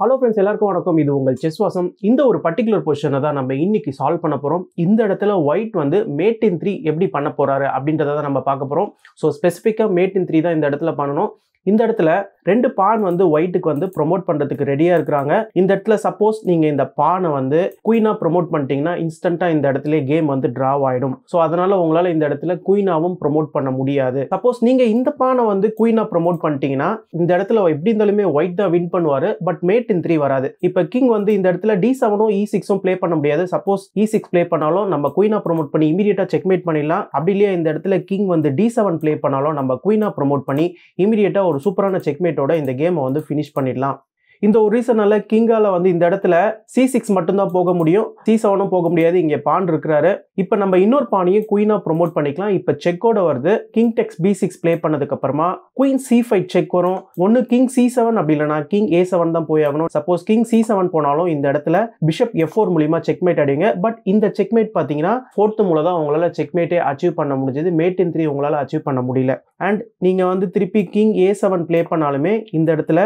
hello friends எல்லாருக்கும் வணக்கம் இது உங்கள் செஸ் வாசம் இந்த ஒரு பர்டிகுலர் பொசிஷனை தான் நம்ம இன்னைக்கு சால்வ் பண்ண போகிறோம் இந்த இடத்துல ஒயிட் வந்து மேட் இன் த்ரீ எப்படி பண்ண போகிறாரு அப்படின்றத தான் நம்ம பார்க்க போகிறோம் ஸோ ஸ்பெசிஃபிக்காக மேட் இன் த்ரீ தான் இந்த இடத்துல பண்ணணும் இந்த இடத்துல ரெண்டு பான் வந்து ஒயிட்டுக்கு வந்து ப்ரொமோட் பண்ணுறதுக்கு ரெடியாக இருக்கிறாங்க இந்த இடத்துல சப்போஸ் நீங்கள் இந்த பானை வந்து குயினாக ப்ரொமோட் பண்ணிட்டீங்கன்னா இன்ஸ்டண்ட்டாக இந்த இடத்துல கேம் வந்து ட்ராவ் ஆகிடும் ஸோ அதனால் உங்களால் இந்த இடத்துல குயினாவும் ப்ரொமோட் பண்ண முடியாது சப்போஸ் நீங்கள் இந்த பானை வந்து குயினாக ப்ரொமோட் பண்ணிட்டீங்கன்னா இந்த இடத்துல எப்படி இருந்தாலுமே ஒயிட் தான் வின் பண்ணுவார் பட் மேட் இன் த்ரீ வராது இப்போ கிங் வந்து இந்த இடத்துல டி செவனும் இ சிக்ஸும் ப்ளே பண்ண முடியாது சப்போஸ் இ சிக்ஸ் ப்ளே பண்ணாலும் நம்ம குயினாக ப்ரொமோட் பண்ணி இமீடியட்டாக செக்மேட் பண்ணிடலாம் அப்படி இல்லையா இந்த இடத்துல கிங் வந்து டி செவன் ப்ளே பண்ணாலும் நம்ம குயினாக ப்ரொமோட் பண்ணி இமீடியட்டாக ஒரு சூப்பரான செக்மேட் விக்கெட்டோட இந்த கேமை வந்து ஃபினிஷ் பண்ணிடலாம் இந்த ஒரு ரீசனால கிங்கால வந்து இந்த இடத்துல சி சிக்ஸ் மட்டும்தான் போக முடியும் சி செவனும் போக முடியாது இங்கே பான் இருக்கிறாரு இப்போ நம்ம இன்னொரு பாணியும் குயினாக ப்ரொமோட் பண்ணிக்கலாம் இப்போ செக்கோட வருது king takes B six play பண்ணதுக்கு அப்புறமா குயின் சி ஃபைவ் செக் வரும் ஒன்று கிங் சி செவன் அப்படி இல்லைனா கிங் ஏ செவன் தான் போய் ஆகணும் சப்போஸ் கிங் சி செவன் போனாலும் இந்த இடத்துல பிஷப் எஃப் ஃபோர் மூலியமா செக்மேட் அடிங்க பட் இந்த செக்மேட் பார்த்தீங்கன்னா ஃபோர்த்து மூலம் தான் உங்களால் செக்மேட்டே அச்சீவ் பண்ண முடிஞ்சது மேட் இன் த்ரீ உங்களால் அச்சீவ் பண்ண முடியல அண்ட் நீங்கள் வந்து திருப்பி கிங் ஏ செவன் பிளே பண்ணாலுமே இந்த இடத்துல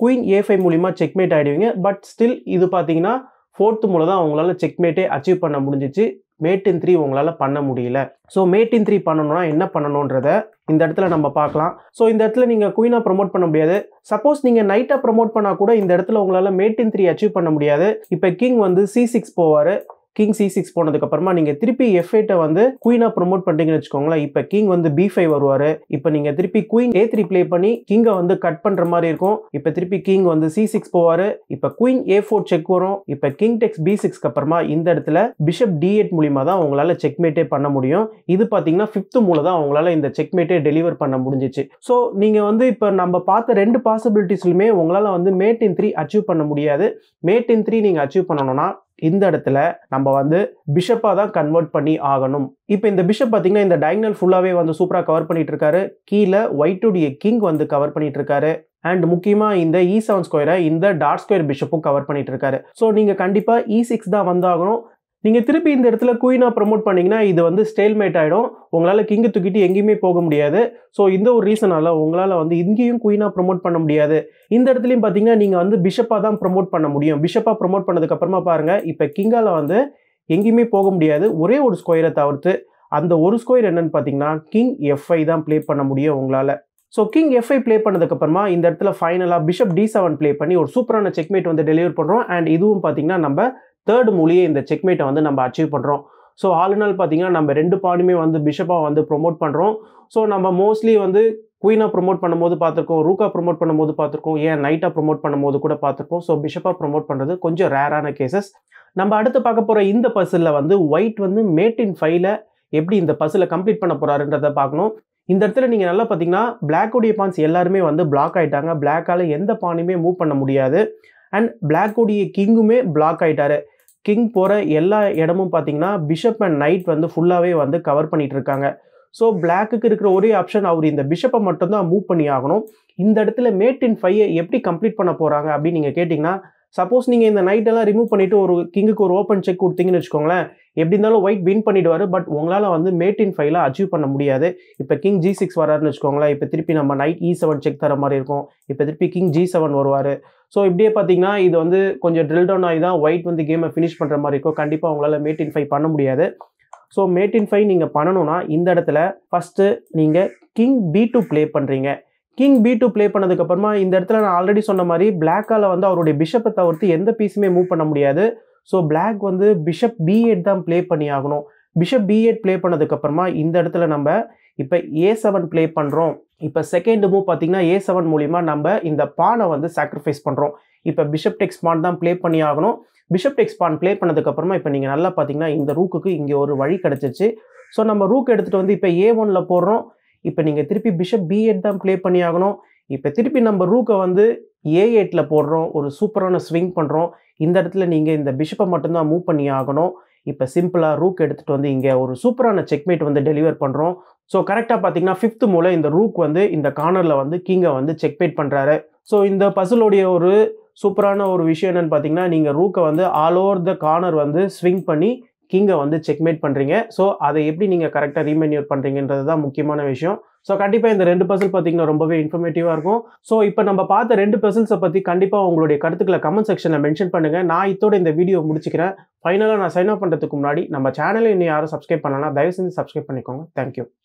குயின் ஏ ஃபைவ் மூலிமா செக்மேட் ஆகிடுவீங்க பட் ஸ்டில் இது பார்த்தீங்கன்னா ஃபோர்த்து மூலம் தான் அவங்களால செக்மேட்டே அச்சீவ் பண்ண முடிஞ்சிச்சு மேட்டின் த்ரீ உங்களால் பண்ண முடியல ஸோ மேட்டின் த்ரீ பண்ணணும்னா என்ன பண்ணணுன்றத இந்த இடத்துல நம்ம பார்க்கலாம் ஸோ இந்த இடத்துல நீங்கள் குயினாக ப்ரொமோட் பண்ண முடியாது சப்போஸ் நீங்கள் நைட்டாக ப்ரொமோட் பண்ணால் கூட இந்த இடத்துல உங்களால் மேட்டின் த்ரீ அச்சீவ் பண்ண முடியாது இப்போ கிங் வந்து சி சிக்ஸ் போவார் கிங் சி சிக்ஸ் போனதுக்கப்புறமா நீங்கள் திருப்பி எஃப் வந்து குயினாக ப்ரொமோட் பண்ணுறீங்கன்னு வச்சுக்கோங்களேன் இப்போ கிங் வந்து பி ஃபைவ் வருவார் இப்போ நீங்கள் திருப்பி குயின் ஏ த்ரீ ப்ளே பண்ணி கிங்கை வந்து கட் பண்ணுற மாதிரி இருக்கும் இப்போ திருப்பி கிங் வந்து சி சிக்ஸ் போவார் இப்போ குயின் ஏ ஃபோர் செக் வரும் இப்போ கிங் டெக்ஸ் பி சிக்ஸ்க்கு அப்புறமா இந்த இடத்துல பிஷப் டி எட் மூலியமாக தான் உங்களால் செக்மேட்டே பண்ண முடியும் இது பார்த்தீங்கன்னா ஃபிஃப்த்து மூலம் தான் உங்களால் இந்த செக்மேட்டே டெலிவர் பண்ண முடிஞ்சிச்சு ஸோ நீங்கள் வந்து இப்போ நம்ம பார்த்த ரெண்டு பாசிபிலிட்டிஸ்லையுமே உங்களால் வந்து மேட் இன் த்ரீ அச்சீவ் பண்ண முடியாது மேட் இன் த்ரீ நீங்கள் அச்சீவ் பண்ணணும்னா இந்த இடத்துல நம்ம வந்து பிஷப்பாக தான் கன்வெர்ட் பண்ணி ஆகணும் இப்போ இந்த பிஷப் பார்த்தீங்கன்னா இந்த டயக்னல் ஃபுல்லாகவே வந்து சூப்பராக கவர் பண்ணிட்டு இருக்காரு கீழே ஒயிட்டுடைய கிங் வந்து கவர் பண்ணிட்டு இருக்காரு அண்ட் முக்கியமாக இந்த இ செவன் ஸ்கொயரை இந்த டாட் ஸ்கொயர் பிஷப்பும் கவர் பண்ணிட்டு இருக்காரு ஸோ நீங்கள் கண்டிப்பாக இ e சிக்ஸ் தான் வந்தாகணும் நீங்கள் திருப்பி இந்த இடத்துல குயினாக ப்ரமோட் பண்ணிங்கன்னா இது வந்து ஸ்டேல்மேட் ஆகிடும் உங்களால் கிங்கு தூக்கிட்டு எங்கேயுமே போக முடியாது ஸோ இந்த ஒரு ரீசனால் உங்களால் வந்து இங்கேயும் குயினாக ப்ரமோட் பண்ண முடியாது இந்த இடத்துலையும் பார்த்தீங்கன்னா நீங்கள் வந்து பிஷப்பாக தான் ப்ரமோட் பண்ண முடியும் பிஷப்பாக ப்ரமோட் பண்ணதுக்கப்புறமா பாருங்கள் இப்போ கிங்கால் வந்து எங்கேயுமே போக முடியாது ஒரே ஒரு ஸ்கொயரை தவிர்த்து அந்த ஒரு ஸ்கொயர் என்னென்னு பார்த்தீங்கன்னா கிங் எஃப்ஐ தான் ப்ளே பண்ண முடியும் உங்களால் ஸோ கிங் எஃப்ஐ ப்ளே பண்ணதுக்கப்புறமா இந்த இடத்துல ஃபைனலாக பிஷப் டி செவன் ப்ளே பண்ணி ஒரு சூப்பரான செக்மேட் வந்து டெலிவர் பண்ணுறோம் அண்ட் இதுவும் பார்த்தீங்கன்னா நம்ம தேர்ட் மூலியே இந்த செக்மேட்டை வந்து நம்ம அச்சீவ் பண்ணுறோம் ஸோ ஆல் இன் ஆல் பார்த்தீங்கன்னா நம்ம ரெண்டு பாடுமே வந்து பிஷப்பாக வந்து ப்ரொமோட் பண்ணுறோம் ஸோ நம்ம மோஸ்ட்லி வந்து குயினாக ப்ரொமோட் பண்ணும்போது பார்த்துருக்கோம் ரூக்காக ப்ரொமோட் பண்ணும்போது பார்த்துருக்கோம் ஏன் நைட்டாக ப்ரொமோட் பண்ணும்போது கூட பார்த்துருக்கோம் ஸோ பிஷப்பாக ப்ரொமோட் பண்ணுறது கொஞ்சம் ரேரான கேசஸ் நம்ம அடுத்து பார்க்க போகிற இந்த பசிலில் வந்து ஒயிட் வந்து மேட்டின் ஃபைவ்ல எப்படி இந்த பசில் கம்ப்ளீட் பண்ண போகிறாருன்றதை பார்க்கணும் இந்த இடத்துல நீங்கள் நல்லா பார்த்தீங்கன்னா பிளாக்கோடைய பான்ஸ் எல்லாருமே வந்து பிளாக் ஆகிட்டாங்க பிளாக்கால் எந்த பானுமே மூவ் பண்ண முடியாது அண்ட் பிளாக்கோடைய கிங்குமே பிளாக் ஆகிட்டாரு கிங் போகிற எல்லா இடமும் பார்த்தீங்கன்னா பிஷப் அண்ட் நைட் வந்து ஃபுல்லாகவே வந்து கவர் பண்ணிகிட்டு இருக்காங்க ஸோ பிளாக்குக்கு இருக்கிற ஒரே ஆப்ஷன் அவர் இந்த பிஷப்பை மட்டும்தான் மூவ் பண்ணி ஆகணும் இந்த இடத்துல மேட் இன் ஃபையை எப்படி கம்ப்ளீட் பண்ண போகிறாங்க அப்படின்னு நீங்கள் கேட்டிங்கன்னா சப்போஸ் நீங்கள் இந்த நைட்டெல்லாம் ரிமூவ் பண்ணிவிட்டு ஒரு கிங்குக்கு ஒரு ஓப்பன் செக் கொடுத்தீங்கன்னு வச்சுக்கோங்களேன் எப்படி இருந்தாலும் ஒயிட் வின் பண்ணிவிடுவார் பட் உங்களால் வந்து மேட் இன் ஃபைவ்ல அச்சீவ் பண்ண முடியாது இப்போ கிங் ஜி சிக்ஸ் வராருன்னு வச்சுக்கோங்களேன் இப்போ திருப்பி நம்ம நைட் இ செவன் செக் தர மாதிரி இருக்கும் இப்போ திருப்பி கிங் ஜி செவன் வருவார் ஸோ இப்படியே பார்த்தீங்கன்னா இது வந்து கொஞ்சம் ட்ரில் டவுன் ஆகி தான் ஒயிட் வந்து கேமை ஃபினிஷ் பண்ணுற மாதிரி இருக்கும் கண்டிப்பாக உங்களால் மேட் இன் ஃபைவ் பண்ண முடியாது ஸோ மேட் இன் ஃபைவ் நீங்கள் பண்ணணும்னா இந்த இடத்துல ஃபஸ்ட்டு நீங்கள் கிங் பி டூ ப்ளே பண்ணுறீங்க கிங் பி டூ ப்ளே பண்ணதுக்கப்புறமா இந்த இடத்துல நான் ஆல்ரெடி சொன்ன மாதிரி பிளாக்கால் வந்து அவருடைய பிஷப்பை தவிர்த்து எந்த பீஸுமே மூவ் பண்ண முடியாது ஸோ பிளாக் வந்து பிஷப் பி எட் தான் ப்ளே பண்ணி ஆகணும் பிஷப் பி எட் ப்ளே பண்ணதுக்கப்புறமா இந்த இடத்துல நம்ம இப்போ ஏ செவன் ப்ளே பண்ணுறோம் இப்போ செகண்ட் மூவ் பார்த்தீங்கன்னா ஏ செவன் மூலிமா நம்ம இந்த பானை வந்து சாக்ரிஃபைஸ் பண்ணுறோம் இப்போ பிஷப் டெக்ஸ் பான் தான் ப்ளே பண்ணி ஆகணும் பிஷப் டெக்ஸ் பான் ப்ளே பண்ணதுக்கப்புறமா இப்போ நீங்கள் நல்லா பார்த்தீங்கன்னா இந்த ரூக்குக்கு இங்கே ஒரு வழி கிடச்சிச்சு ஸோ நம்ம ரூக் எடுத்துகிட்டு வந்து இப்போ ஏ ஒனில் போடுறோம் இப்போ நீங்கள் திருப்பி பிஷப் பி எட் தான் ப்ளே பண்ணி ஆகணும் இப்போ திருப்பி நம்ம ரூக்கை வந்து ஏ எயிட்டில் போடுறோம் ஒரு சூப்பரான ஸ்விங் பண்ணுறோம் இந்த இடத்துல நீங்கள் இந்த பிஷப்பை மட்டும்தான் மூவ் பண்ணி ஆகணும் இப்போ சிம்பிளாக ரூக் எடுத்துகிட்டு வந்து இங்கே ஒரு சூப்பரான செக்மேட் வந்து டெலிவர் பண்ணுறோம் ஸோ கரெக்டாக பார்த்தீங்கன்னா ஃபிஃப்த்து மூலம் இந்த ரூக் வந்து இந்த கார்னரில் வந்து கிங்கை வந்து செக்மேட் பண்ணுறாரு ஸோ இந்த பசிலோடைய ஒரு சூப்பரான ஒரு விஷயம் என்னென்னு பார்த்தீங்கன்னா நீங்கள் ரூக்கை வந்து ஆல் ஓவர் த கார்னர் வந்து ஸ்விங் பண்ணி கிங்கை வந்து செக்மேட் பண்ணுறீங்க ஸோ அதை எப்படி நீங்கள் கரெக்டாக ரீமென்யூர் பண்ணுறீங்கன்றது தான் முக்கியமான விஷயம் ஸோ கண்டிப்பாக இந்த ரெண்டு பர்சல் பார்த்தீங்கன்னா ரொம்பவே இன்ஃபர்மேட்டிவாக இருக்கும் ஸோ இப்போ நம்ம பார்த்த ரெண்டு பர்சல்ஸை பற்றி கண்டிப்பாக உங்களுடைய கருத்துக்களை கமெண்ட் செக்ஷனில் மென்ஷன் பண்ணுங்கள் நான் இதோட இந்த வீடியோ முடிச்சுக்கிறேன் ஃபைனலாக நான் சைன் அப் பண்ணுறதுக்கு முன்னாடி நம்ம சேனலை இன்னும் யாரும் சப்ஸ்கிரைப் தயவு தயவுசெஞ்சு சப்ஸ்கிரைப் பண்ணிக்கோங்க தேங்க்யூ